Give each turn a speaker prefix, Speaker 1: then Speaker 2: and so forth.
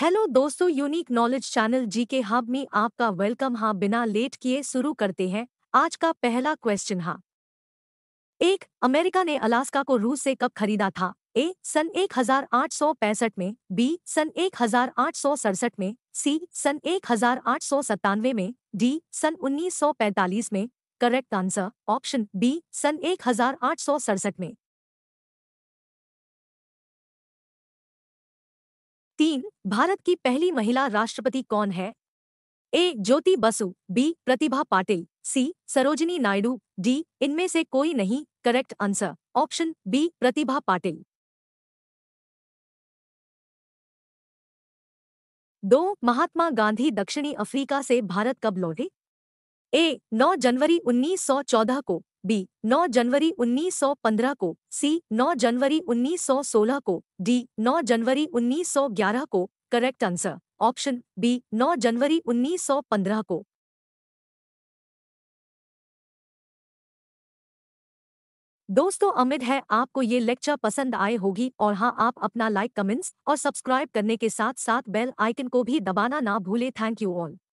Speaker 1: hello दोस्तों unique knowledge channel जी के hub में आपका वेलकम हाँ बिना लेट किए शुरू करते हैं आज का पहला क्वेश्चन हाँ एक अमेरिका ने अलास्का को रूस से कब खरीदा था ए सन पैंसठ में बी सन सड़सठ में सी सन सत्तानवे में डी सन 1945 में करेक्ट आंसर ऑप्शन बी सन एक में तीन भारत की पहली महिला राष्ट्रपति कौन है A Jyoti Basu B Pratibha Patil C Sarojini Naidu D इनमें से कोई नहीं correct answer option
Speaker 2: B Pratibha Patil
Speaker 1: दो महात्मा गांधी दक्षिणी अफ्रीका से भारत कब लौटे ए 9 जनवरी 1914 को बी 9 जनवरी 1915 को सी 9 जनवरी 1916 को डी 9 जनवरी 1911 को करेक्ट आंसर ऑप्शन बी 9 जनवरी 1915 को
Speaker 2: दोस्तों अमित है
Speaker 1: आपको ये लेक्चर पसंद आए होगी और हाँ आप अपना लाइक कमेंट्स और सब्सक्राइब करने के साथ साथ बेल आइकन को भी दबाना ना भूले थैंक यू ऑल